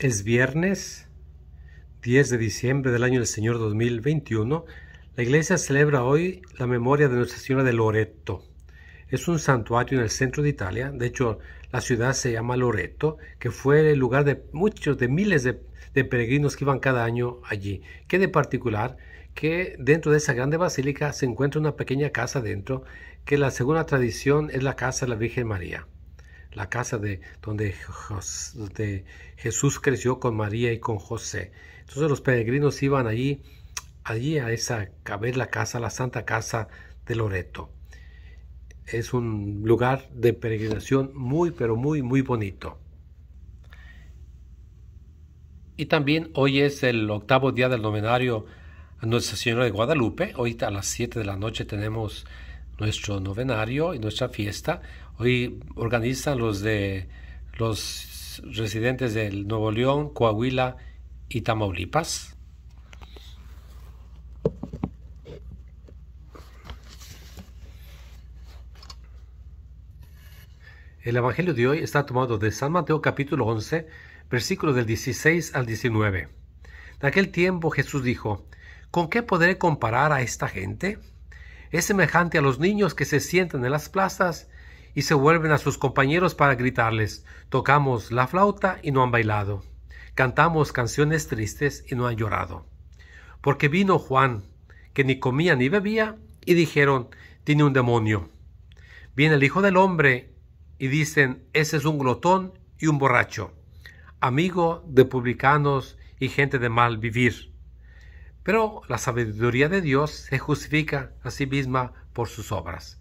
Es viernes 10 de diciembre del año del Señor 2021. La iglesia celebra hoy la memoria de Nuestra Señora de Loreto. Es un santuario en el centro de Italia. De hecho, la ciudad se llama Loreto, que fue el lugar de muchos, de miles de, peregrinos que iban cada año allí. ¿Qué de particular? Que dentro de esa grande basílica se encuentra una pequeña casa dentro, que la segunda tradición es la casa de la Virgen María la casa de donde Jesús creció con María y con José. Entonces los peregrinos iban allí, allí a esa a ver la casa, la Santa Casa de Loreto. Es un lugar de peregrinación muy, pero muy, muy bonito. Y también hoy es el octavo día del novenario a Nuestra Señora de Guadalupe. Hoy a las 7 de la noche tenemos nuestro novenario y nuestra fiesta. Hoy organizan los de los residentes del Nuevo León, Coahuila y Tamaulipas. El Evangelio de hoy está tomado de San Mateo capítulo 11, versículos del 16 al 19. En aquel tiempo Jesús dijo, ¿con qué podré comparar a esta gente? es semejante a los niños que se sientan en las plazas y se vuelven a sus compañeros para gritarles, tocamos la flauta y no han bailado, cantamos canciones tristes y no han llorado. Porque vino Juan, que ni comía ni bebía, y dijeron, tiene un demonio. Viene el Hijo del Hombre y dicen, ese es un glotón y un borracho, amigo de publicanos y gente de mal vivir pero la sabiduría de Dios se justifica a sí misma por sus obras.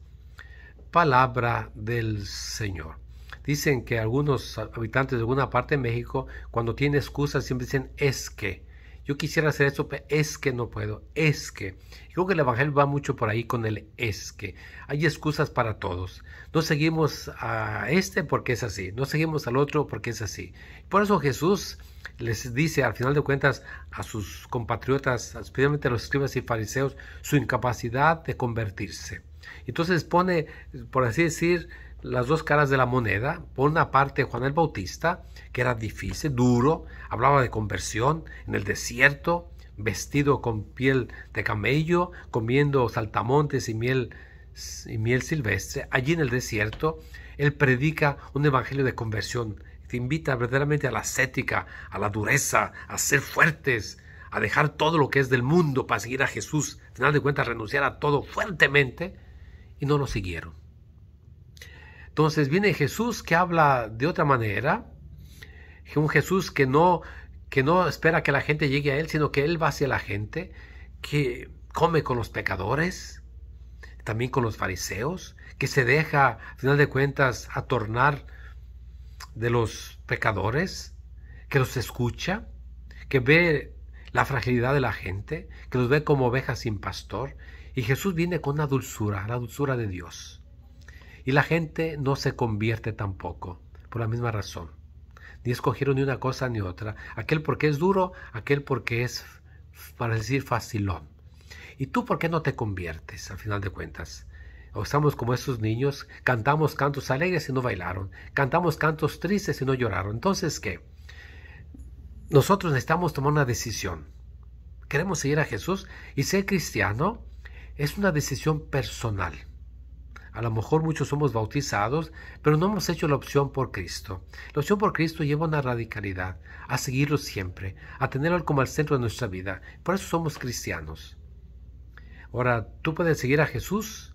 Palabra del Señor. Dicen que algunos habitantes de alguna parte de México, cuando tienen excusas, siempre dicen es que yo quisiera hacer eso pero es que no puedo, es que. Creo que el Evangelio va mucho por ahí con el es que. Hay excusas para todos. No seguimos a este porque es así, no seguimos al otro porque es así. Por eso Jesús les dice al final de cuentas a sus compatriotas, especialmente a los escribas y fariseos, su incapacidad de convertirse. Entonces pone, por así decir, las dos caras de la moneda. Por una parte, Juan el Bautista, que era difícil, duro, hablaba de conversión en el desierto, vestido con piel de camello, comiendo saltamontes y miel, y miel silvestre. Allí en el desierto, él predica un evangelio de conversión. Te invita verdaderamente a la ascética, a la dureza, a ser fuertes, a dejar todo lo que es del mundo para seguir a Jesús. Al final de cuentas, renunciar a todo fuertemente y no lo siguieron. Entonces viene Jesús que habla de otra manera, un Jesús que no, que no espera que la gente llegue a Él, sino que Él va hacia la gente, que come con los pecadores, también con los fariseos, que se deja, al final de cuentas, atornar de los pecadores, que los escucha, que ve la fragilidad de la gente, que los ve como ovejas sin pastor. Y Jesús viene con la dulzura, la dulzura de Dios. Y la gente no se convierte tampoco, por la misma razón. Ni escogieron ni una cosa ni otra. Aquel porque es duro, aquel porque es, para decir, facilón. ¿Y tú por qué no te conviertes, al final de cuentas? O estamos como esos niños, cantamos cantos alegres y no bailaron, cantamos cantos tristes y no lloraron. Entonces, ¿qué? Nosotros necesitamos tomando una decisión. Queremos seguir a Jesús y ser cristiano es una decisión personal. A lo mejor muchos somos bautizados, pero no hemos hecho la opción por Cristo. La opción por Cristo lleva una radicalidad, a seguirlo siempre, a tenerlo como el centro de nuestra vida. Por eso somos cristianos. Ahora, tú puedes seguir a Jesús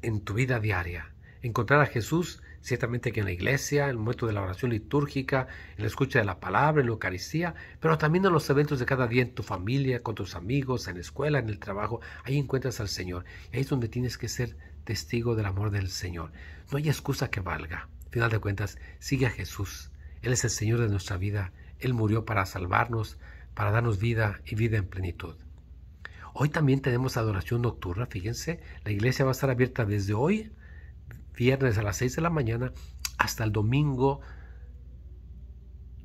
en tu vida diaria, encontrar a Jesús ciertamente que en la iglesia, en el momento de la oración litúrgica, en la escucha de la palabra, en la Eucaristía, pero también en los eventos de cada día, en tu familia, con tus amigos, en la escuela, en el trabajo, ahí encuentras al Señor. ahí es donde tienes que ser testigo del amor del Señor. No hay excusa que valga. final de cuentas, sigue a Jesús. Él es el Señor de nuestra vida. Él murió para salvarnos, para darnos vida y vida en plenitud. Hoy también tenemos adoración nocturna, fíjense, la iglesia va a estar abierta desde hoy viernes a las 6 de la mañana hasta el domingo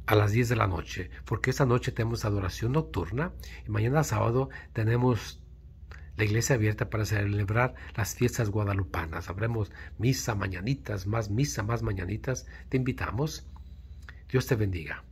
a las 10 de la noche, porque esta noche tenemos adoración nocturna y mañana sábado tenemos la iglesia abierta para celebrar las fiestas guadalupanas. Habremos misa, mañanitas, más misa, más mañanitas. Te invitamos. Dios te bendiga.